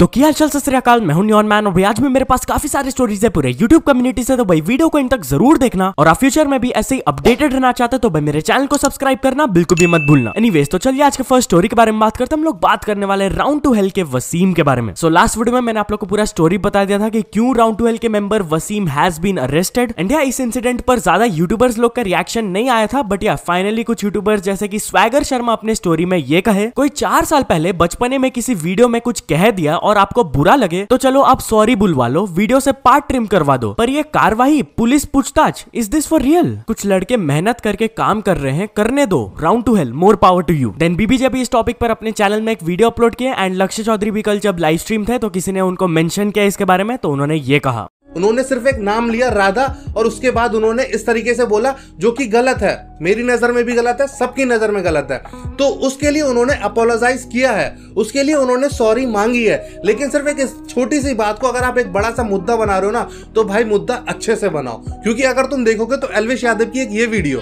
तो क्या चल सत्याकाल मैं हूं न्यून मैन और भाई आज भी मेरे पास काफी सारे स्टोरीज है पूरे यूट्यूब कम्युनिटी से तो भाई वीडियो को इन तक जरूर देखना और आप फ्यूचर में भी ऐसे ही अपडेटेड रहना चाहते तो भाई मेरे चैनल को सब्सक्राइब करना बिल्कुल भी मत भूलना एनीवेज तो चलिए आज के फर्स्ट स्टोरी के बारे में बात करते हम लोग बात करने वाले राउंड टू हेल के वसीम के बारे में सो लास्ट वीडियो में मैंने आप लोग को पूरा स्टोरी बता दिया था कि क्यों राउंड टू हेल के member Wasim has been arrested and या इस इंसिडेंट पर ज्यादा यूट्यूबर्स लोग का रिएक्शन नहीं आया था बट या फाइनली कुछ यूट्यूबर्स जैसे की स्वैगर शर्मा अपने स्टोरी में ये कहे कोई चार साल पहले बचपने में किसी वीडियो में कुछ कह दिया और आपको बुरा लगे तो चलो आप सॉरी बुलवा लो वीडियो से पार्ट ट्रिम करवा दो पर ये कार्यवाही पुलिस पूछताछ इज दिस फॉर रियल कुछ लड़के मेहनत करके काम कर रहे हैं करने दो round two hell more power to you then BB जब इस टॉपिक पर अपने चैनल में एक वीडियो अपलोड किया एंड लक्ष्य चौधरी भी कल जब लाइव स्ट्रीम थे तो किसी ने उनको मेंशन किया इसके बारे में तो उन्होंने ये कहा उन्होंने सिर्फ एक नाम लिया राधा और उसके बाद उन्होंने इस तरीके से बोला जो कि गलत है मेरी नज़र में भी गलत है सबकी नज़र में गलत है तो उसके लिए उन्होंने अपोलोजाइज किया है उसके लिए उन्होंने सॉरी मांगी है लेकिन सिर्फ एक छोटी सी बात को अगर आप एक बड़ा सा मुद्दा बना रहे हो ना तो भाई मुद्दा अच्छे से बनाओ क्योंकि अगर तुम देखोगे तो एलवेश यादव की एक ये वीडियो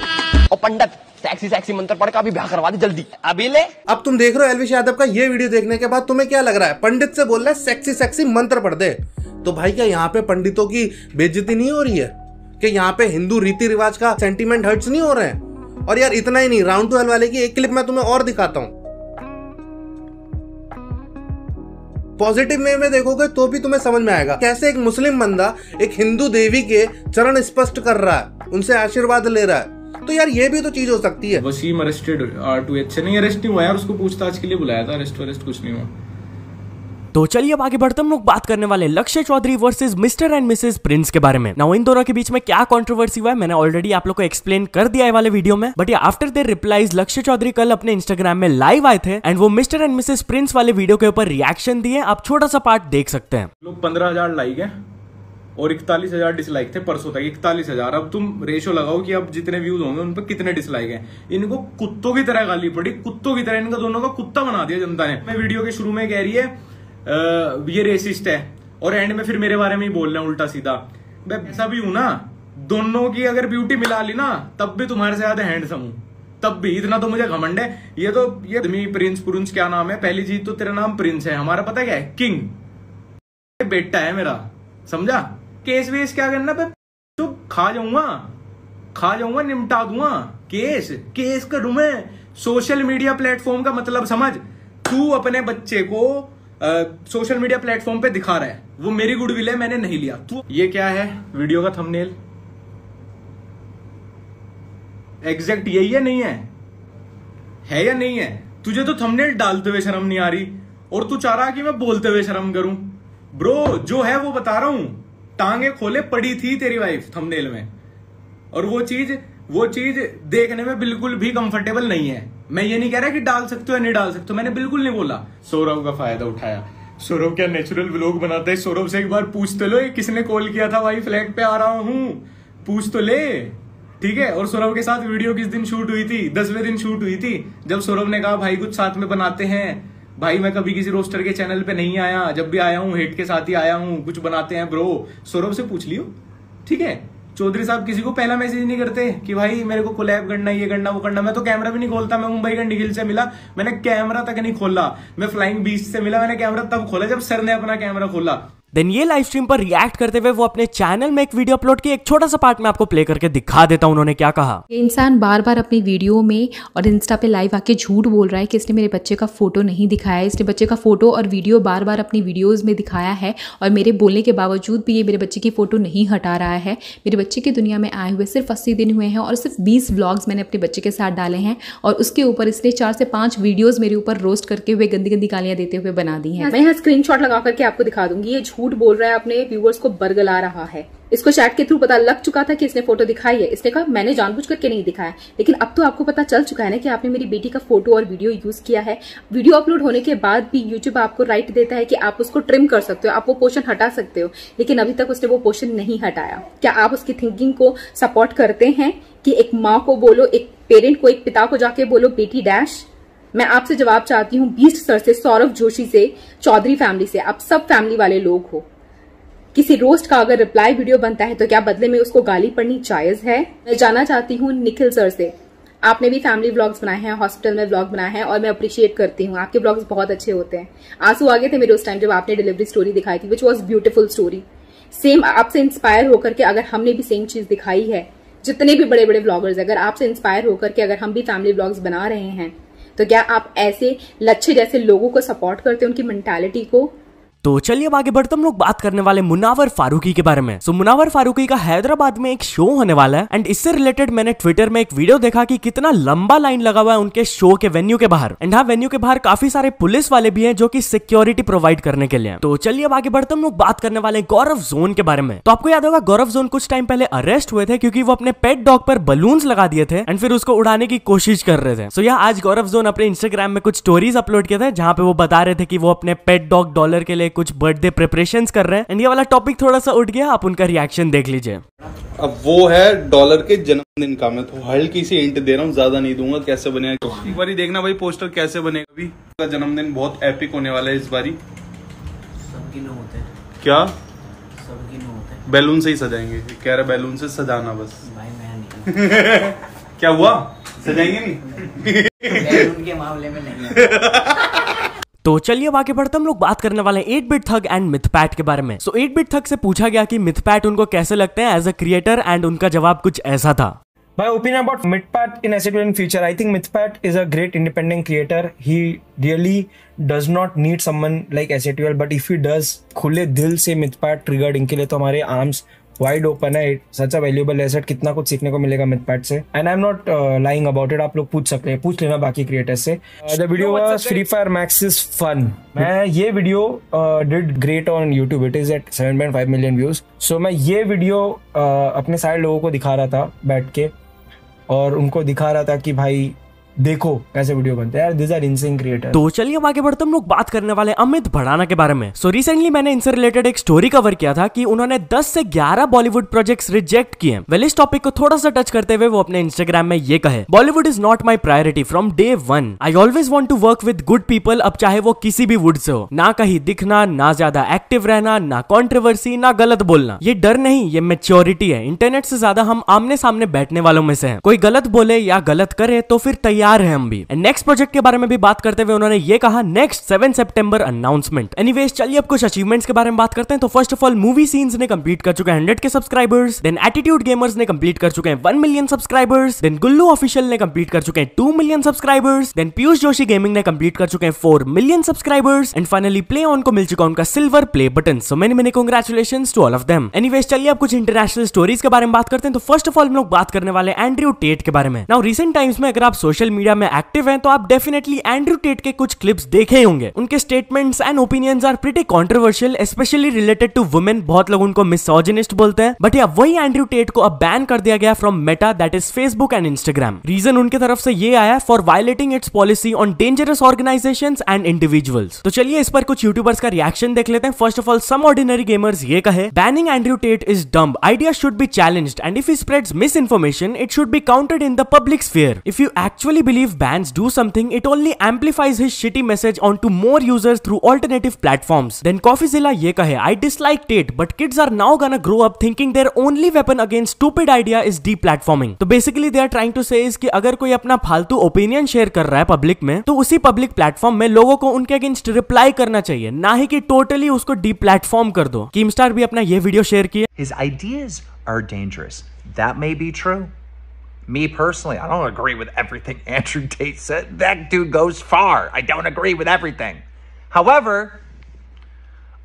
और पंडित सेक्सी सेक्सी मंत्र पढ़ अभी ब्याह करवा दे जल्दी अभी ले अब तुम देख रहे हो एलवेश यादव का ये वीडियो देखने के बाद तुम्हें क्या लग रहा है पंडित से बोल रहा है सेक्सी सेक्सी मंत्र पढ़ दे तो भाई क्या यहाँ पे पंडितों की बेजती नहीं हो रही है कि यहाँ पे हिंदू रीति रिवाज का सेंटिमेंट हर्ट्स नहीं हो रहे हैं और यार इतना ही नहीं राउंड टू वाले की एक क्लिप मैं तुम्हें और दिखाता हूँ पॉजिटिव वे में देखोगे तो भी तुम्हें समझ में आएगा कैसे एक मुस्लिम बंदा एक हिंदू देवी के चरण स्पष्ट कर रहा है उनसे आशीर्वाद ले रहा है तो यार ये भी तो चीज हो सकती है Wasim arrested R two H नहीं अरेस्ट नहीं हुआ यार उसको पूछताछ के लिए बुलाया था अरेस्ट वरेस्ट कुछ नहीं हुआ तो चलिए अब आगे बढ़ते हम लोग बात करने वाले Lakshya Chaudhary versus mister and missus Prince के बारे में ना इन दोनों के बीच में क्या कॉन्ट्रोवर्सी हुआ है मैंने ऑलरेडी आप लोग को एक्सप्लेन कर दिया है वाले वीडियो में बट आफ्टर दे रिप्लाइज लक्ष्य चौधरी कल अपने इंस्टाग्राम में लाइव आए थे एंड वो मिस्टर एंड मिसेज प्रिंस वाले वीडियो के ऊपर रिएक्शन दिए आप छोटा सा पार्ट देख सकते हैं लोग पंद्रह हजार लाइक है और इकतालीस हजार डिसलाइक थे परसों तक इकतालीस हजार अब तुम रेशो लगाओ कि अब जितने व्यूज होंगे उन पर कितने डिसलाइक हैं इनको कुत्तों की तरह गाली पड़ी कुत्तों की तरह इनका दोनों का कुत्ता बना दिया जनता ने मैं वीडियो के शुरू में कह रही है आ, ये रेसिस्ट है और एंड में फिर मेरे बारे में ही बोल रहे हैं उल्टा सीधा मैं ऐसा भी हूं ना दोनों की अगर ब्यूटी मिला ली ना तब भी तुम्हारे से ज्यादा हैंडसम हूं तब भी इतना तो मुझे घमंड है ये तो ये आदमी प्रिंस पुरुष क्या नाम है पहली चीज तो तेरा नाम प्रिंस है हमारा पता क्या है किंग बेटा है मेरा समझा केस वेस क्या करना पे तो खा जाऊंगा खा जाऊंगा निमटा दूंगा केस केस करू मैं सोशल मीडिया प्लेटफॉर्म का मतलब समझ तू अपने बच्चे को सोशल मीडिया प्लेटफॉर्म पे दिखा रहा है वो मेरी गुडविल है मैंने नहीं लिया तू ये क्या है वीडियो का थंबनेल एग्जैक्ट यही है नहीं है है या नहीं है तुझे तो थंबनेल डालते हुए शर्म नहीं आ रही और तू चाह रहा कि मैं बोलते हुए शर्म करूं ब्रो जो है वो बता रहा हूं टांगे खोले पड़ी थी तेरी वाइफ थंबनेल में और वो चीज वो चीज देखने में बिल्कुल भी कंफर्टेबल नहीं है मैं ये नहीं कह रहा कि डाल सकते हो या नहीं डाल सकते मैंने बिल्कुल नहीं बोला सौरभ का फायदा उठाया सौरभ क्या नेचुरल ब्लॉग बनाते हैं सौरभ से एक बार पूछ तो लो किसने कॉल किया था भाई फ्लैग पे आ रहा हूँ पूछ तो ले ठीक है और सौरभ के साथ वीडियो किस दिन शूट हुई थी दसवें दिन शूट हुई थी जब सौरभ ने कहा भाई कुछ साथ में बनाते हैं भाई मैं कभी किसी रोस्टर के चैनल पे नहीं आया जब भी आया हूँ हेट के साथ ही आया हूँ कुछ बनाते हैं ब्रो सौरभ से पूछ लियो ठीक है चौधरी साहब किसी को पहला मैसेज नहीं करते कि भाई मेरे को कोलैब करना ये करना वो करना मैं तो कैमरा भी नहीं खोलता मैं मुंबई का निखिल से मिला मैंने कैमरा तक नहीं खोला मैं फ्लाइंग बीच से मिला मैंने कैमरा तब खोला जब सर ने अपना कैमरा खोला देन ये लाइव स्ट्रीम पर रिएक्ट करते हुए वो अपने चैनल में एक वीडियो अपलोड की एक छोटा सा पार्ट में आपको प्ले करके दिखा देता हूँ उन्होंने क्या कहा ये इंसान बार बार अपनी वीडियो में और इंस्टा पे लाइव आके झूठ बोल रहा है कि इसने मेरे बच्चे का फोटो नहीं दिखाया इसने बच्चे का फोटो और वीडियो बार बार अपनी वीडियोज में दिखाया है और मेरे बोलने के बावजूद भी ये मेरे बच्चे की फोटो नहीं हटा रहा है मेरे बच्चे की दुनिया में आए हुए सिर्फ अस्सी दिन हुए हैं और सिर्फ बीस ब्लॉग्स मैंने अपने बच्चे के साथ डाले हैं और उसके ऊपर इसने चार से पांच वीडियोज मेरे ऊपर रोस्ट करके हुए गंदी गंदी गालियां देते हुए बना दी है मैं यहाँ स्क्रीन लगा करके आपको दिखा दूंगी ये झूठ झूठ बोल रहा है अपने व्यूवर्स को बरगला रहा है इसको चैट के थ्रू पता लग चुका था कि इसने फोटो दिखाई है इसने कहा मैंने जानबूझ करके नहीं दिखाया लेकिन अब तो आपको पता चल चुका है ना कि आपने मेरी बेटी का फोटो और वीडियो यूज किया है वीडियो अपलोड होने के बाद भी यूट्यूब आपको राइट देता है कि आप उसको ट्रिम कर सकते हो आप वो पोर्शन हटा सकते हो लेकिन अभी तक उसने वो पोर्शन नहीं हटाया क्या आप उसकी थिंकिंग को सपोर्ट करते हैं कि एक माँ को बोलो एक पेरेंट को एक पिता को जाके बोलो बेटी डैश मैं आपसे जवाब चाहती हूँ बीस्ट सर से सौरभ जोशी से चौधरी फैमिली से आप सब फैमिली वाले लोग हो किसी रोस्ट का अगर रिप्लाई वीडियो बनता है तो क्या बदले में उसको गाली पड़नी जायज है मैं जाना चाहती हूँ निखिल सर से आपने भी फैमिली ब्लॉग्स बनाए हैं हॉस्पिटल में ब्लॉग बनाए हैं और मैं अप्रिशिएट करती हूँ आपके ब्लॉग्स बहुत अच्छे होते हैं आंसू आ गए थे मेरे उस टाइम जब आपने डिलीवरी स्टोरी दिखाई थी which was beautiful story same आपसे इंस्पायर होकर के अगर हमने भी सेम चीज दिखाई है जितने भी बड़े बड़े ब्लॉगर्स अगर आपसे इंस्पायर होकर के अगर हम भी फैमिली ब्लॉग्स बना रहे हैं तो क्या आप ऐसे लच्छे जैसे लोगों को सपोर्ट करते हैं उनकी मेंटालिटी को तो चलिए अब आगे बढ़ते हम लोग बात करने वाले मुनावर फारूकी के बारे में सो so, मुनावर फारूकी का हैदराबाद में एक शो होने वाला है एंड इससे रिलेटेड मैंने ट्विटर में एक वीडियो देखा कि कितना लंबा लाइन लगा हुआ है उनके शो के वेन्यू के बाहर एंड हाँ वेन्यू के बाहर काफी सारे पुलिस वाले भी हैं जो की सिक्योरिटी प्रोवाइड करने के लिए तो चलिए अब आगे बढ़ते हम लोग बात करने वाले गौरव जोन के बारे में तो आपको याद होगा गौरव जोन कुछ टाइम पहले अरेस्ट हुए थे क्योंकि वो अपने पेट डॉग पर बलून्स लगा दिए थे एंड फिर उसको उड़ाने की कोशिश कर रहे थे सो यह आज गौरव जोन अपने इंस्टाग्राम में कुछ स्टोरीज अपलोड किए थे जहां पे वो बता रहे थे कि वो अपने पेट डॉग डॉलर के लिए कुछ बर्थडे प्रिपरेशन कर रहे हैं एंड ये वाला टॉपिक थोड़ा सा उठ गया आप उनका रिएक्शन देख लीजिए अब वो है डॉलर के जन्मदिन का मैं तो हल्की सी इंट दे रहा हूँ ज्यादा नहीं दूंगा कैसे बनेगा तो एक बार देखना भाई पोस्टर कैसे बनेगा अभी का जन्मदिन बहुत एपिक होने वाला है इस बारी सबके होते हैं क्या सबके होते हैं बैलून से ही सजाएंगे कह रहा बैलून से सजाना बस भाई मैं नहीं क्या हुआ सजाएंगे नहीं बैलून के मामले में नहीं तो चलिए अब आगे बढ़ते हम लोग बात करने वाले हैं eight bit thug and Mythpat के बारे में सो एट बिट थग से पूछा गया कि मिथपैट उनको कैसे लगते हैं एज अ क्रिएटर एंड उनका जवाब कुछ ऐसा था My opinion about Mitpat in Acid in future, I think Mitpat is a great independent creator. He really does not need someone like Acid but if he does, खुले दिल से Mitpat triggered इनके लिए तो हमारे arms वाइड ओपन है सच अ valuable asset कितना कुछ सीखने को मिलेगा मिथपैट से and I am not lying about it आप लोग पूछ सकते हैं पूछ लेना बाकी क्रिएटर्स से the video was Free Fire Max is fun मैं ये video did great on YouTube it is at 7.5 million views so मैं ये वीडियो uh, अपने सारे लोगों को दिखा रहा था बैठ के और उनको दिखा रहा था कि भाई देखो कैसे वीडियो बनते हैं यार आर इनसेन क्रिएटर तो चलिए हम आगे बढ़ते हम लोग बात करने वाले अमित भड़ाना के बारे में सो so, रिसेंटली मैंने इनसे रिलेटेड एक स्टोरी कवर किया था कि उन्होंने 10 से 11 बॉलीवुड प्रोजेक्ट्स रिजेक्ट किए वेल इस टॉपिक को थोड़ा सा टच करते हुए वो अपने इंस्टाग्राम में ये कहे Bollywood is not my priority from day one I always want to work with good people अब चाहे वो किसी भी वुड से हो ना कहीं दिखना ना ज्यादा एक्टिव रहना ना कॉन्ट्रोवर्सी ना गलत बोलना ये डर नहीं ये मेच्योरिटी है इंटरनेट से ज्यादा हम आमने सामने बैठने वालों में से है कोई गलत बोले या गलत करे तो फिर तैयार तैयार है हम भी नेक्स्ट प्रोजेक्ट के बारे में भी बात करते हुए उन्होंने ये कहा next seven September announcement anyways चलिए अब कुछ अचीवमेंट्स के बारे में बात करते हैं तो first of all movie scenes ने कंप्लीट कर चुके हैं hundred K subscribers then attitude gamers ने कंप्लीट कर चुके हैं one million subscribers then Gullu official ने कंप्लीट कर चुके हैं two million subscribers then Piyush Joshi gaming ने कंप्लीट कर चुके हैं four million subscribers and finally play on को मिल चुका उनका silver play button so many many congratulation to all of them anyways चलिए अब कुछ इंटरनेशनल स्टोरीज के बारे में बात करते हैं तो फर्स्ट ऑफ ऑल हम लोग बात करने वाले एंड्रयू टेट के बारे में नाउ रिसेंट टाइम्स में अगर आप सोशल मीडिया में एक्टिव हैं तो आप डेफिनेटली एंड्रू टेट के कुछ क्लिप्स देखे होंगे उनके statements and opinions are pretty controversial specially related to women बहुत लोग उनको मिसोजिनिस्ट बोलते हैं बट या वही एंड्रू टेट को अब बैन कर दिया गया from Meta that is Facebook and Instagram reason उनके तरफ से ये आया for violating its policy on dangerous organization and individuals तो चलिए इस पर कुछ यूट्यूबर्स का रिएक्शन देख लेते हैं first of all some ordinary gamers ये कहे banning Andrew Tate is dumb idea should be challenged and if he spreads misinformation it should be counted in the public sphere if you actually believe bans do something, it only amplifies his shitty message onto more users through alternative platforms. Then CoffeeZilla ye kahe, I disliked it, but kids are now gonna grow up thinking their only weapon against stupid idea is deplatforming. तो basically they are trying to say कि अगर कोई अपना फालतू opinion share कर रहा है public में तो उसी पब्लिक प्लेटफॉर्म में लोगों को उनके अगेंस्ट रिप्लाई करना चाहिए ना ही कि टोटली उसको डीप्लेटफॉर्म कर दो किमस्टार भी अपना ये वीडियो शेयर किया His ideas are dangerous. That may be true. Me personally, I don't agree with everything Andrew Tate said. That dude goes far. I don't agree with everything. However,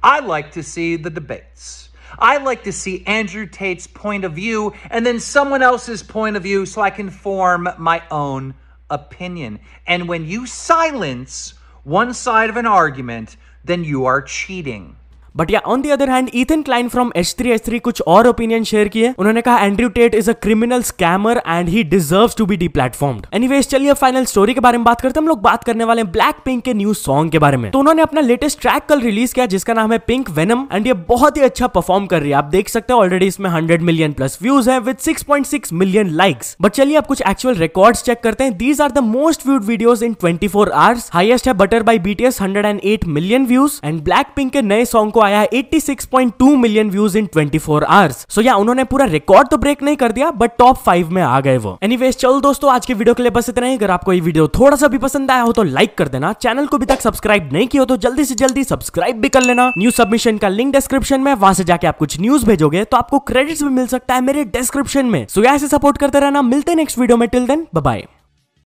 I like to see the debates. I like to see Andrew Tate's point of view and then someone else's point of view so I can form my own opinion. And when you silence one side of an argument, then you are cheating. But या on the other hand Ethan Klein from H three H three कुछ और opinion share किए उन्होंने कहा Andrew Tate is a criminal scammer and he deserve to be deplatform anyways चलिए final story के बारे में बात करते हम लोग बात करने वाले ब्लैक पिंक के न्यू सॉन्ग के बारे में तो उन्होंने अपना लेटेस्ट ट्रैक कल रिलीज किया जिसका नाम है पिंक वेनम एंड ये बहुत ही अच्छा परफॉर्म कर रही है आप देख सकते हैं ऑलरेडी इसमें हंड्रेड मिलियन प्लस व्यूज है with six point six million likes but चलिए आप कुछ एक्चुअल रिकॉर्ड चेक करते हैं these are the most viewed videos in twenty four hours highest है Butter by BTS hundred and eight million views and Blackpink के नए song को पाया है 86.2 million views in 24 hours so या उन्होंने पूरा रिकॉर्ड तो ब्रेक नहीं कर दिया बट टॉप फाइव में आ गए वो एनीवेज चलो दोस्तों आज के वीडियो के लिए बस इतना ही अगर आपको ये वीडियो थोड़ा सा भी पसंद आया हो तो लाइक कर देना चैनल को अभी तक सब्सक्राइब नहीं किया तो जल्दी से जल्दी सब्सक्राइब भी कर लेना न्यूज सबमिशन का लिंक डिस्क्रिप्शन में वहां से जाके आप कुछ न्यूज भेजोगे तो आपको क्रेडिट्स भी मिल सकता है मेरे डिस्क्रिप्शन में सो so, ऐसे सपोर्ट करते रहना मिलते नेक्स्ट वीडियो में टिल देन बाय